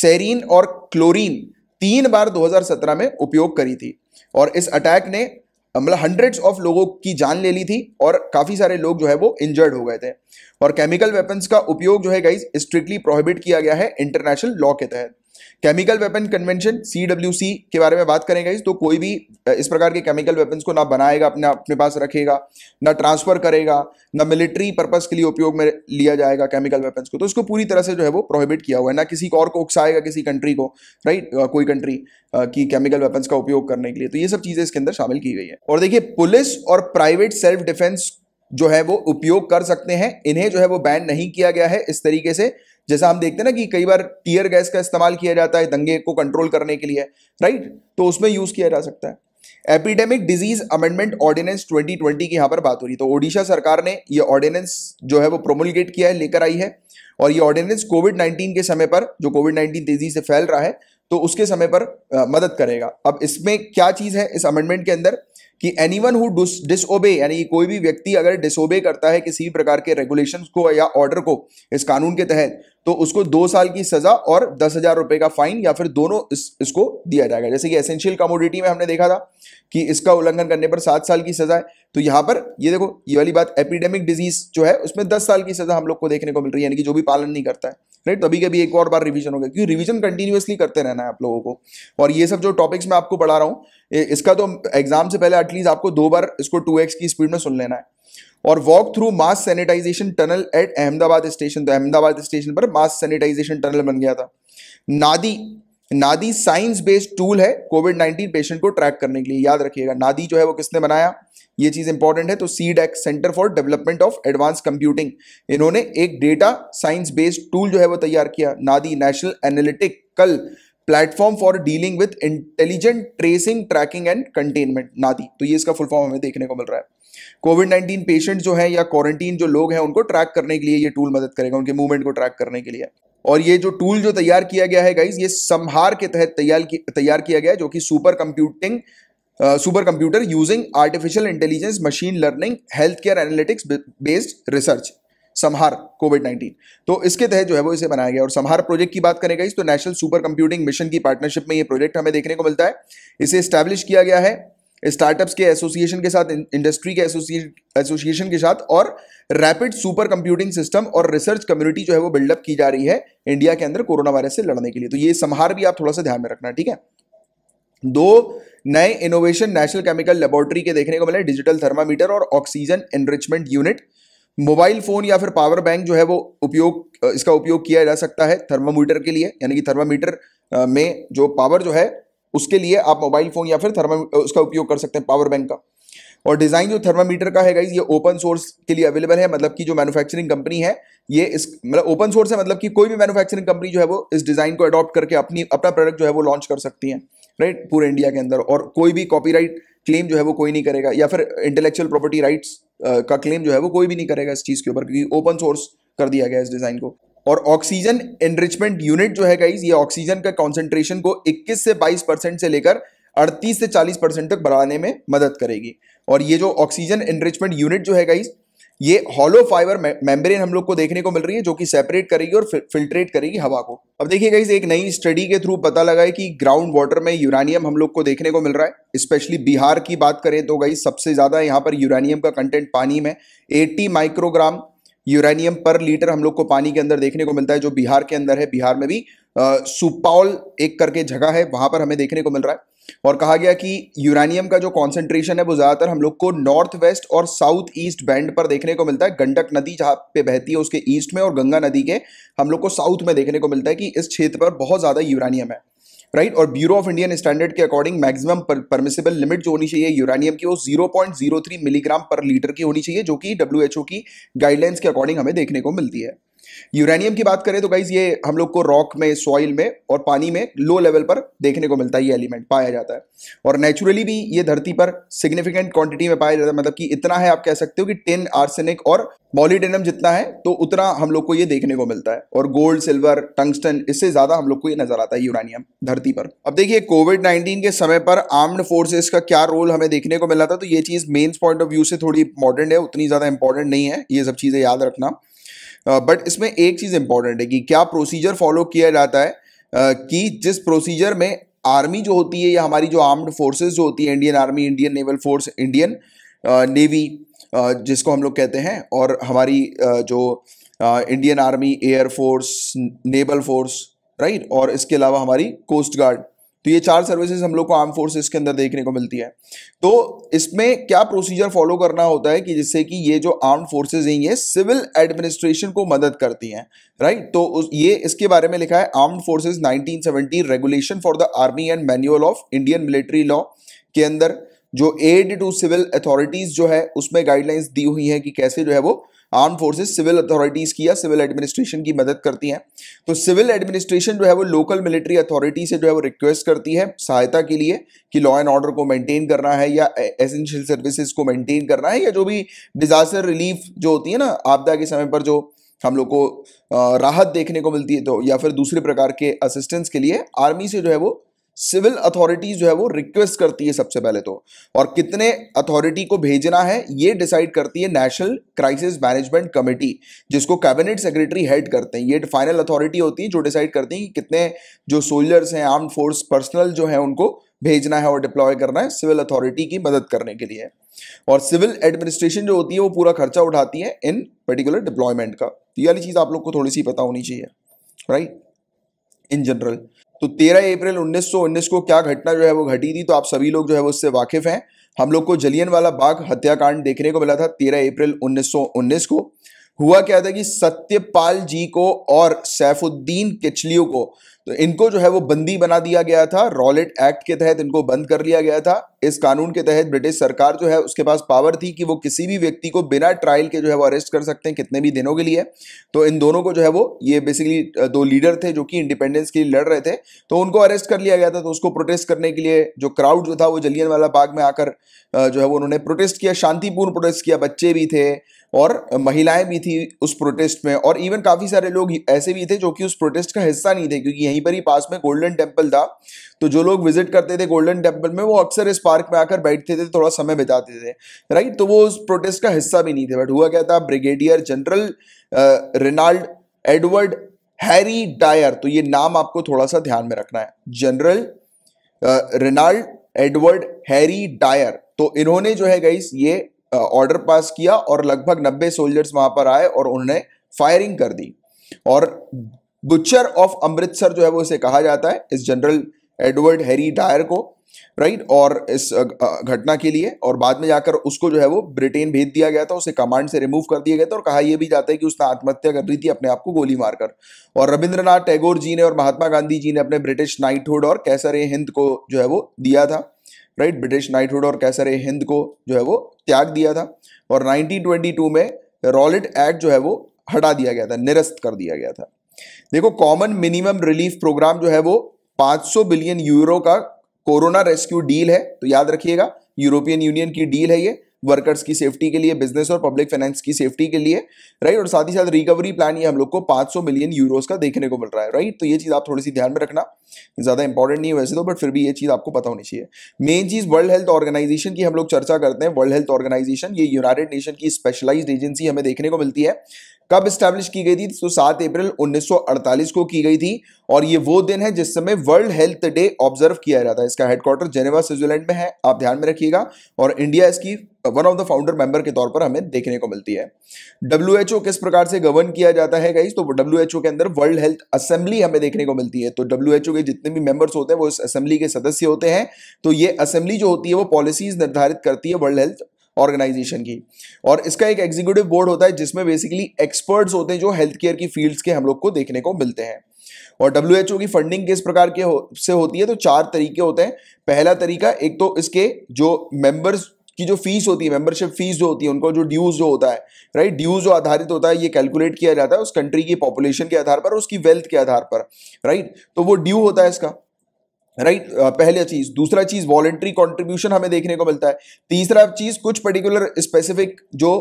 सेरीन और क्लोरीन तीन बार 2017 में उपयोग करी थी और इस अटैक ने मतलब हंड्रेड्स ऑफ लोगों की जान ले ली थी और काफ़ी सारे लोग जो है वो इंजर्ड हो गए थे और केमिकल वेपन्स का उपयोग जो है गाइज स्ट्रिक्टली प्रोहिबिट किया गया है इंटरनेशनल लॉ के तहत chemical weapon convention C W C के बारे में बात करेंगे गाइज तो कोई भी इस प्रकार के केमिकल वेपन्स को ना बनाएगा अपने अपने पास रखेगा ना ट्रांसफर करेगा ना मिलिट्री पर्पज के लिए उपयोग में लिया जाएगा केमिकल वेपन्स को तो इसको पूरी तरह से जो है वो प्रोहिबिट किया हुआ है ना किसी को और को उकसाएगा किसी कंट्री को राइट कोई कंट्री की केमिकल वेपन्स का उपयोग करने के लिए तो ये सब चीज़ें इसके अंदर शामिल की गई है और देखिए पुलिस और प्राइवेट सेल्फ डिफेंस जो है वो उपयोग कर सकते हैं इन्हें जो है वो बैन नहीं किया गया है इस तरीके से जैसा हम देखते हैं ना कि कई बार टीयर गैस का इस्तेमाल किया जाता है दंगे को कंट्रोल करने के लिए राइट तो उसमें यूज़ किया जा सकता है एपिडेमिक डिजीज अमेंडमेंट ऑर्डिनेंस 2020 की यहां पर बात हो रही तो ओडिशा सरकार ने ये ऑर्डिनेंस जो है वो प्रोमुलगेट किया है लेकर आई है और ये ऑर्डिनेंस कोविड 19 के समय पर जो कोविड 19 तेजी से फैल रहा है तो उसके समय पर आ, मदद करेगा अब इसमें क्या चीज़ है इस अमेंडमेंट के अंदर कि एनी वन डिसोबे यानी कोई भी व्यक्ति अगर डिसोबे करता है किसी भी प्रकार के रेगुलेशन को या ऑर्डर को इस कानून के तहत तो उसको दो साल की सजा और दस हजार रुपए का फाइन या फिर दोनों इस, इसको दिया जाएगा जैसे कि एसेंशियल कमोडिटी में हमने देखा था कि इसका उल्लंघन करने पर सात साल की सजा है तो यहां पर ये देखो ये वाली बात एपिडेमिक डिजीज जो है उसमें दस साल की सजा हम लोग को देखने को मिल रही है यानी कि जो भी पालन नहीं करता है राइट तभी कभी एक और बार रिविजन हो गया क्योंकि रिविजन कंटिन्यूसली करते रहना है आप लोगों को और ये सब जो टॉपिक्स मैं आपको पढ़ा रहा हूँ इसका तो एग्जाम से पहले एटलीस्ट आपको दो बार इसको टू की स्पीड में सुन लेना है और walk through mass sanitisation tunnel at Ahmedabad station तो अहमदाबाद स्टेशन पर मास सैनिटाइजेशन टनल बन गया था NADI NADI science based tool है कोविड नाइनटीन पेशेंट को ट्रैक करने के लिए याद रखिएगा नादी जो है वो किसने बनाया ये चीज़ इंपॉर्टेंट है तो C DAC centre for development of advance computing इन्होंने एक डेटा साइंस बेस्ड टूल जो है वो तैयार किया NADI national analytical platform for dealing with intelligent tracing tracking and containment NADI तो ये इसका फुल फॉर्म हमें देखने को मिल रहा है कोविड नाइन्टीन पेशेंट जो है या क्वारंटीन जो लोग हैं उनको ट्रैक करने के लिए ये टूल मदद करेगा उनके मूवमेंट को ट्रैक करने के लिए और ये जो टूल जो तैयार किया गया है गाइज ये संहार के तहत तैयार तैयार किया गया है जो कि super computing super computer using artificial intelligence machine learning health care analytics based research SAMHAR COVID 19 तो इसके तहत जो है वो इसे बनाया गया और समहार प्रोजेक्ट की बात करें गई तो नेशनल सुपर कंप्यूटिंग मिशन की पार्टनरशिप में ये प्रोजेक्ट हमें देखने को मिलता है इसे स्टैब्लिश किया गया है स्टार्टअप्स के एसोसिएशन के साथ इंडस्ट्री के एसोसिएशन के साथ और रैपिड सुपर कंप्यूटिंग सिस्टम और रिसर्च कम्युनिटी जो है वो बिल्डअप की जा रही है इंडिया के अंदर कोरोना वायरस से लड़ने के लिए तो ये संहार भी आप थोड़ा सा ध्यान में रखना ठीक है दो नए इनोवेशन नेशनल केमिकल लेबोरेटरी के देखने को मिले डिजिटल थर्मामीटर और oxygen enrichment unit mobile phone या फिर पावर बैंक जो है वो उपयोग इसका उपयोग किया जा सकता है थर्मामीटर के लिए यानी कि थर्मामीटर में जो पावर जो है उसके लिए आप मोबाइल फ़ोन या फिर थर्मा उसका उपयोग कर सकते हैं पावर बैंक का और डिज़ाइन जो थर्मामीटर का है गाइज ये ओपन सोर्स के लिए अवेलेबल है मतलब कि जो मैन्युफैक्चरिंग कंपनी है ये इस मतलब ओपन सोर्स है मतलब कि कोई भी मैन्युफैक्चरिंग कंपनी जो है वो इस डिज़ाइन को अडॉप्ट करके अपनी अपना प्रोडक्ट जो है वो लॉन्च कर सकती है राइट पूरे इंडिया के अंदर और कोई भी कॉपी क्लेम जो है वो कोई नहीं करेगा या फिर इंटेलेक्चुअल प्रॉपर्टी राइट्स का क्लेम जो है वो कोई भी नहीं करेगा इस चीज़ के ऊपर क्योंकि ओपन सोर्स कर दिया गया इस डिज़ाइन को और ऑक्सीजन एनरिचमेंट यूनिट जो है गाइज ये ऑक्सीजन का कॉन्सेंट्रेशन को 21 से 22 परसेंट से लेकर 38 से 40 परसेंट तक बढ़ाने में मदद करेगी और ये जो ऑक्सीजन एनरिचमेंट यूनिट जो है गाइज ये हॉलो फाइबर मेम्ब्रेन हम लोग को देखने को मिल रही है जो कि सेपरेट करेगी और फिल्ट्रेट करेगी हवा को अब देखिए इस एक नई स्टडी के थ्रू पता लगा है कि ग्राउंड वाटर में यूरानियम हम लोग को देखने को मिल रहा है स्पेशली बिहार की बात करें तो गई सबसे ज़्यादा यहाँ पर यूरानियम का कंटेंट पानी में eighty microgram uranium per litre हम लोग को पानी के अंदर देखने को मिलता है जो बिहार के अंदर है बिहार में भी सुपौल एक करके जगह है वहां पर हमें देखने को मिल रहा है और कहा गया कि यूरानियम का जो कॉन्सेंट्रेशन है वो ज़्यादातर हम लोग को नॉर्थ वेस्ट और साउथ ईस्ट बैंड पर देखने को मिलता है गंडक नदी जहाँ पे बहती है उसके ईस्ट में और गंगा नदी के हम लोग को साउथ में देखने को मिलता है कि इस क्षेत्र पर बहुत ज़्यादा यूरानियम है राइट और ब्यूरो ऑफ इंडियन स्टैंडर्ड के अकॉर्डिंग मैक्सिमम परमिसेबल लिमिट जो होनी चाहिए यूरानियम की वो 0.03 मिलीग्राम पर लीटर की होनी चाहिए जो कि डब्ल्यू की गाइडलाइंस के अकॉर्डिंग हमें देखने को मिलती है यूरेनियम की बात करें तो गाइज ये हम लोग को रॉक में सॉइल में और पानी में लो लेवल पर देखने को मिलता है ये एलिमेंट पाया जाता है और नेचुरली भी ये धरती पर सिग्निफिकेंट क्वांटिटी में पाया जाता है मतलब कि इतना है आप कह सकते हो कि टेन आर्सेनिक और मॉलिडेनम जितना है तो उतना हम लोग को ये देखने को मिलता है और गोल्ड सिल्वर टंगस्टन इससे ज्यादा हम लोग को ये नजर आता है यूरानियम धरती पर अब देखिए कोविड नाइन्टीन के समय पर आर्म्ड फोर्सेस का क्या रोल हमें देखने को मिला था तो ये चीज मेन्स पॉइंट ऑफ व्यू से थोड़ी इंपॉर्टेंट है उतनी ज्यादा इंपॉर्टेंट नहीं है ये सब चीजें याद रखना बट uh, इसमें एक चीज़ इंपॉर्टेंट है कि क्या प्रोसीजर फॉलो किया जाता है uh, कि जिस प्रोसीजर में आर्मी जो होती है या हमारी जो आर्म्ड फोर्सेज जो होती है Indian army Indian naval force Indian navy जिसको हम लोग कहते हैं और हमारी uh, जो Indian army air force naval force right और इसके अलावा हमारी कोस्ट गार्ड तो ये चार सर्विसेज हम लोग को आर्म फोर्सेस के अंदर देखने को मिलती है तो इसमें क्या प्रोसीजर फॉलो करना होता है कि जिससे कि ये जो आर्म फोर्सेज हैं ये सिविल एडमिनिस्ट्रेशन को मदद करती हैं राइट तो ये इसके बारे में लिखा है armed forces 1970 regulation for the army and manual of Indian military law के अंदर जो एड टू सिविल अथॉरिटीज़ जो है उसमें गाइडलाइंस दी हुई हैं कि कैसे जो है वो आर्म फोर्सेस सिविल अथॉरिटीज़ की या सिविल एडमिनिस्ट्रेशन की मदद करती हैं तो सिविल एडमिनिस्ट्रेशन जो है वो लोकल मिलिट्री अथॉरिटी से जो है वो रिक्वेस्ट करती है सहायता के लिए कि लॉ एंड ऑर्डर को मेंटेन करना है या एसेंशियल सर्विसेज को मेंटेन करना है या जो भी डिजास्टर रिलीफ जो होती है ना आपदा के समय पर जो हम लोग को राहत देखने को मिलती है तो या फिर दूसरे प्रकार के असिस्टेंस के लिए आर्मी से जो है वो सिविल अथॉरिटीज जो है वो रिक्वेस्ट करती है सबसे पहले तो और कितने अथॉरिटी को भेजना है ये डिसाइड करती है नेशनल क्राइसिस मैनेजमेंट कमेटी जिसको कैबिनेट सेक्रेटरी हेड करते हैं ये फाइनल अथॉरिटी होती है जो डिसाइड करती है कि कितने जो सोल्जर्स हैं आर्म फोर्स पर्सनल जो है उनको भेजना है और डिप्लॉय करना है सिविल अथॉरिटी की मदद करने के लिए और सिविल एडमिनिस्ट्रेशन जो होती है वो पूरा खर्चा उठाती है इन पर्टिकुलर डिप्लॉयमेंट का तो ये वाली चीज़ आप लोग को थोड़ी सी पता होनी चाहिए राइट इन जनरल तो 13 अप्रैल 1919 को क्या घटना जो है वो घटी थी तो आप सभी लोग जो है वो उससे वाकिफ हैं हम लोग को जलियन वाला बाग हत्याकांड देखने को मिला था 13 अप्रैल 1919 को हुआ क्या था कि सत्यपाल जी को और सैफुद्दीन किचलियों को तो इनको जो है वो बंदी बना दिया गया था रॉलेट एक्ट के तहत इनको बंद कर लिया गया था इस कानून के तहत ब्रिटिश सरकार जो है उसके पास पावर थी कि वो किसी भी व्यक्ति को बिना ट्रायल के जो है वो अरेस्ट कर सकते हैं कितने भी दिनों के लिए तो इन दोनों को जो है वो ये बेसिकली दो लीडर थे जो कि इंडिपेंडेंस के लिए लड़ रहे थे तो उनको अरेस्ट कर लिया गया था तो उसको प्रोटेस्ट करने के लिए जो क्राउड जो था वो जलियन बाग में आकर जो है वो उन्होंने प्रोटेस्ट किया शांतिपूर्ण प्रोटेस्ट किया बच्चे भी थे और महिलाएं भी थी उस प्रोटेस्ट में और इवन काफ़ी सारे लोग ऐसे भी थे जो कि उस प्रोटेस्ट का हिस्सा नहीं थे क्योंकि यहीं पर ही पास में गोल्डन टेम्पल था तो जो लोग विजिट करते थे गोल्डन टेम्पल में वो अक्सर इस पार्क में आकर बैठते थे थोड़ा समय बिताते थे राइट तो वो उस प्रोटेस्ट का हिस्सा भी नहीं थे बट हुआ क्या था brigadier general Reginald Edward Harry Dyer तो ये नाम आपको थोड़ा सा ध्यान में रखना है general Reginald Edward Harry Dyer तो इन्होंने जो है गई ये ऑर्डर पास किया और लगभग नब्बे सोल्जर्स वहां पर आए और उन्होंने फायरिंग कर दी और बुचर ऑफ अमृतसर जो है वो इसे कहा जाता है इस जनरल एडवर्ड हैरी डायर को राइट और इस घटना के लिए और बाद में जाकर उसको जो है वो ब्रिटेन भेज दिया गया था उसे कमांड से रिमूव कर दिया गया था और कहा यह भी जाता है कि उसने आत्महत्या कर रही थी अपने आप को गोली मारकर और रविंद्रनाथ टैगोर जी ने और महात्मा गांधी जी ने अपने ब्रिटिश नाइटहुड और कैसर ए हिंद को जो है वो दिया था राइट ब्रिटिश नाइटहुड और कैसर ए हिंद को जो है वो त्याग दिया था और 1922 में रॉलेट एक्ट जो है वो हटा दिया गया था निरस्त कर दिया गया था देखो कॉमन मिनिमम रिलीफ प्रोग्राम जो है वो 500 बिलियन यूरो का कोरोना रेस्क्यू डील है तो याद रखिएगा यूरोपियन यूनियन की डील है ये वर्कर्स की सेफ्टी के लिए बिजनेस और पब्लिक फाइनेंस की सेफ्टी के लिए राइट और साथ ही साथ रिकवरी प्लान ये हम लोग को 500 मिलियन यूरोस का देखने को मिल रहा है राइट तो ये चीज़ आप थोड़ी सी ध्यान में रखना ज़्यादा इंपॉर्टेंट नहीं है वैसे तो बट फिर भी ये चीज़ आपको पता होनी चाहिए मेन चीज़ वर्ल्ड हेल्थ ऑर्गेनाइजेशन की हम लोग चर्चा करते हैं वर्ल्ड हेल्थ ऑर्गेनाइजेशन ये यूनाइटेड नेशन की स्पेशलाइज्ड एजेंसी हमें देखने को मिलती है कब स्टैब्लिश की गई थी तो सात अप्रैल 1948 को की गई थी और ये वो दिन है जिस समय वर्ल्ड हेल्थ डे ऑब्जर्व किया जाता है इसका हेडक्वार्टर जेनेवा स्विट्जरलैंड में है आप ध्यान में रखिएगा और इंडिया इसकी one of the founder member के तौर पर हमें देखने को मिलती है डब्ल्यू किस प्रकार से गवर्न किया जाता है गाइस तो डब्ल्यू के अंदर वर्ल्ड हेल्थ असेंबली हमें देखने को मिलती है तो डब्ल्यू के जितने भी मेंबर्स होते हैं वो इस असेंबली के सदस्य होते हैं तो ये असेंबली जो होती है वो पॉलिसीज निर्धारित करती है वर्ल्ड हेल्थ ऑर्गेनाइजेशन की और इसका एक एग्जीक्यूटिव बोर्ड होता है जिसमें बेसिकली एक्सपर्ट्स होते हैं जो हेल्थ केयर की फील्ड्स के हम लोग को देखने को मिलते हैं और डब्ल्यू की फंडिंग किस प्रकार के हो, से होती है तो चार तरीके होते हैं पहला तरीका एक तो इसके जो मेंबर्स की जो फीस होती है मेंबरशिप फीस जो होती है उनको जो ड्यूज जो होता है राइट ड्यूज जो आधारित होता है ये कैलकुलेट किया जाता है उस कंट्री की पॉपुलेशन के आधार पर उसकी वेल्थ के आधार पर राइट तो वो ड्यू होता है इसका राइट right? uh, पहली चीज दूसरा चीज वॉलेंट्री कॉन्ट्रीब्यूशन हमें देखने को मिलता है तीसरा चीज कुछ पर्टिकुलर स्पेसिफिक जो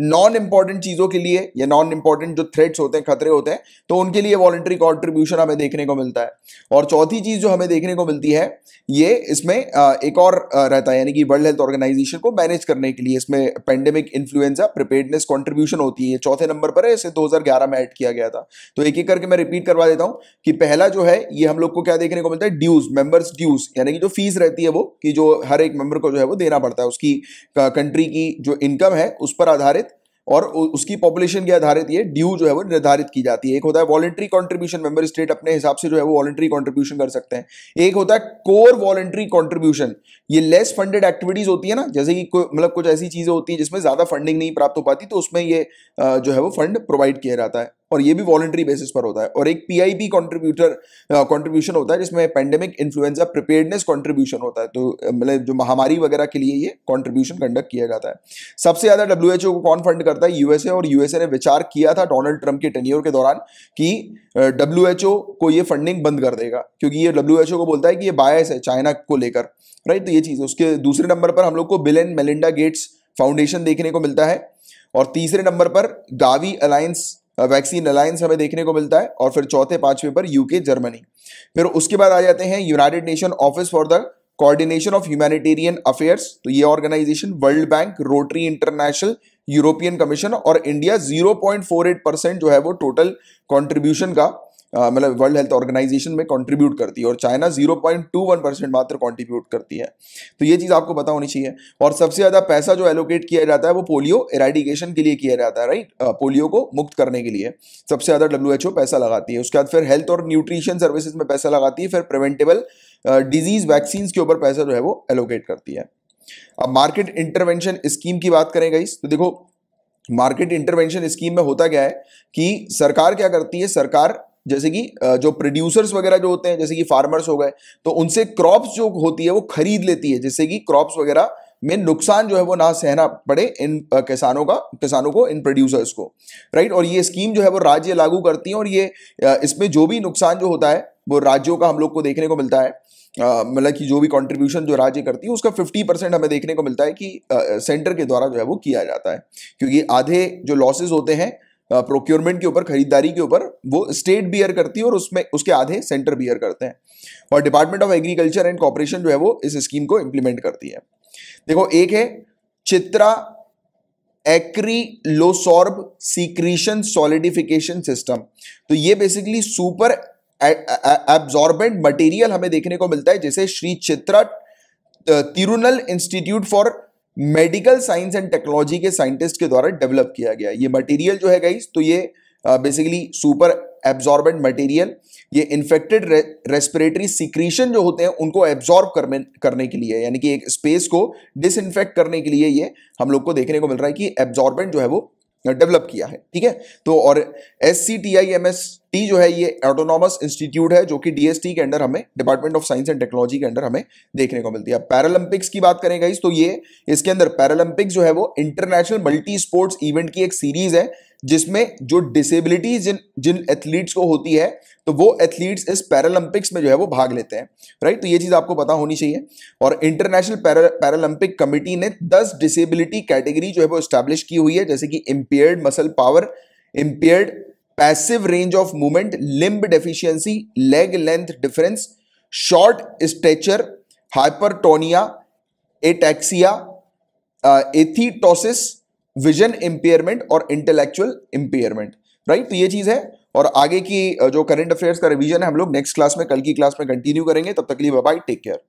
नॉन इंपॉर्टेंट चीज़ों के लिए या नॉन इंपॉर्टेंट जो थ्रेट्स होते हैं खतरे होते हैं तो उनके लिए वॉलेंट्री कॉन्ट्रीब्यूशन हमें देखने को मिलता है और चौथी चीज़ जो हमें देखने को मिलती है ये इसमें एक और रहता है यानी कि वर्ल्ड हेल्थ ऑर्गेनाइजेशन को मैनेज करने के लिए इसमें पेंडेमिक इन्फ्लुएंजा प्रिपेयरनेस कॉन्ट्रीब्यूशन होती है चौथे नंबर पर है इसे दो में एड किया गया था तो एक एक करके मैं रिपीट करवा देता हूँ कि पहला जो है ये हम लोग को क्या देखने को मिलता है ड्यूज मेंबर्स ड्यूज यानी कि जो फीस रहती है वो कि जो हर एक मेंबर को जो है वो देना पड़ता है उसकी कंट्री की जो इनकम है उस पर आधारित और उसकी पॉपुलेशन के आधारित ये ड्यू जो है वो निर्धारित की जाती है एक होता है वॉलेंट्री कॉन्ट्रीब्यूशन मेंबर स्टेट अपने हिसाब से जो है वो वॉलेंट्री कॉन्ट्रीब्यूशन कर सकते हैं एक होता है कोर वॉलेंट्री कॉन्ट्रीब्यूशन ये लेस फंडेड एक्टिविटीज होती है ना जैसे कि मतलब कुछ ऐसी चीजें होती हैं जिसमें ज्यादा फंडिंग नहीं प्राप्त हो पाती तो उसमें ये जो है वो फंड प्रोवाइड किया जाता है और ये भी वॉलेंट्री बेसिस पर होता है और एक पी पीआईपी कंट्रीब्यूटर कंट्रीब्यूशन होता है जिसमें पेंडेमिक इन्फ्लुएंजा प्रिपेयरनेस कंट्रीब्यूशन होता है तो uh, मतलब जो महामारी वगैरह के लिए ये कंट्रीब्यूशन कंडक्ट किया जाता है सबसे ज़्यादा डब्ल्यू को कौन फंड करता है यूएसए और यूएसए ने विचार किया था डोनाल्ड ट्रंप के टेनियोर के दौरान कि डब्ल्यू uh, को ये फंडिंग बंद कर देगा क्योंकि ये डब्ल्यू को बोलता है कि ये बायस है चाइना को लेकर राइट तो ये चीज़ उसके दूसरे नंबर पर हम लोग को Bill and Melinda Gates foundation देखने को मिलता है और तीसरे नंबर पर गावी अलायंस वैक्सीन अलायंस हमें देखने को मिलता है और फिर चौथे पांचवें पर यूके जर्मनी फिर उसके बाद आ जाते हैं united nation office for the coordination of humanitarian affairs तो ये organisation world bank rotary international European commission और इंडिया 0.48 परसेंट जो है वो टोटल कंट्रीब्यूशन का मतलब वर्ल्ड हेल्थ ऑर्गेनाइजेशन में कंट्रीब्यूट करती है और चाइना 0.21 परसेंट मात्र कंट्रीब्यूट करती है तो ये चीज़ आपको पता होनी चाहिए और सबसे ज़्यादा पैसा जो एलोकेट किया जाता है वो पोलियो इराडिकेशन के लिए किया जाता है राइट पोलियो को मुक्त करने के लिए सबसे ज़्यादा डब्ल्यू पैसा लगाती है उसके बाद फिर हेल्थ और न्यूट्रिशन सर्विसेज में पैसा लगाती है फिर प्रिवेंटेबल डिजीज़ वैक्सीन के ऊपर पैसा जो है वो एलोकेट करती है अब मार्केट इंटरवेंशन स्कीम की बात करें गई तो देखो मार्केट इंटरवेंशन स्कीम में होता क्या है कि सरकार क्या करती है सरकार जैसे कि जो प्रोड्यूसर्स वगैरह जो होते हैं जैसे कि फार्मर्स हो गए तो उनसे क्रॉप्स जो होती है वो खरीद लेती है जिससे कि क्रॉप्स वगैरह में नुकसान जो है वो ना सहना पड़े इन किसानों का किसानों को इन प्रोड्यूसर्स को राइट और ये स्कीम जो है वो राज्य लागू करती है और ये इसमें जो भी नुकसान जो होता है वो राज्यों का हम लोग को देखने को मिलता है मतलब कि जो भी कंट्रीब्यूशन जो राज्य करती है उसका 50 परसेंट हमें देखने को मिलता है कि सेंटर के द्वारा जो है वो किया जाता है क्योंकि आधे जो लॉसेज होते हैं प्रोक्योरमेंट के ऊपर खरीदारी के ऊपर वो स्टेट बियर करती है और उसमें उसके आधे सेंटर बियर करते हैं और department of agriculture and cooperation जो है वो इस स्कीम को इंप्लीमेंट करती है देखो एक है Chitra acrylosorb secretion solidification system तो ये बेसिकली सुपर एब्जॉर्बेंट मटेरियल हमें देखने को मिलता है जैसे Shri Chitra Tirunal institute for medical science and technology के साइंटिस्ट के द्वारा डेवलप किया गया ये मटेरियल जो है गाइस तो ये बेसिकली सुपर एब्जॉर्बेंट मटेरियल ये इन्फेक्टेड रेस्पिरेटरी सिक्रीशन जो होते हैं उनको एब्जॉर्ब करने करने के लिए यानी कि एक स्पेस को डिसइनफेक्ट करने के लिए ये हम लोग को देखने को मिल रहा है कि एब्जॉर्बेंट जो है वो डेवलप किया है ठीक है तो और S C T I M S T जो है ये ऑटोनॉमस इंस्टीट्यूट है जो कि डीएसटी के अंडर हमें department of science and technology के अंडर हमें देखने को मिलती है पैरालंपिक्स की बात करें गाइस तो ये इसके अंदर पैरालंपिक्स जो है वो इंटरनेशनल मल्टी स्पोर्ट्स इवेंट की एक सीरीज है जिसमें जो डिसेबिलिटीज जिन जिन एथलीट्स को होती है तो वो एथलीट्स इस पैरालंपिक्स में जो है वो भाग लेते हैं राइट तो ये चीज़ आपको पता होनी चाहिए और इंटरनेशनल पैरालंपिक कमिटी ने दस डिसेबिलिटी कैटेगरी जो है वो स्टैब्लिश की हुई है जैसे कि impaired muscle power impaired passive range of movement limb deficiency leg length difference short stature hypertonia ataxia athetosis vision impairment और इंटेलेक्चुअल इंपेयरमेंट राइट तो ये चीज है और आगे की जो करंट अफेयर्स का रिवीजन है हम लोग नेक्स्ट क्लास में कल की क्लास में कंटिन्यू करेंगे तब तक के लिए बाय टेक केयर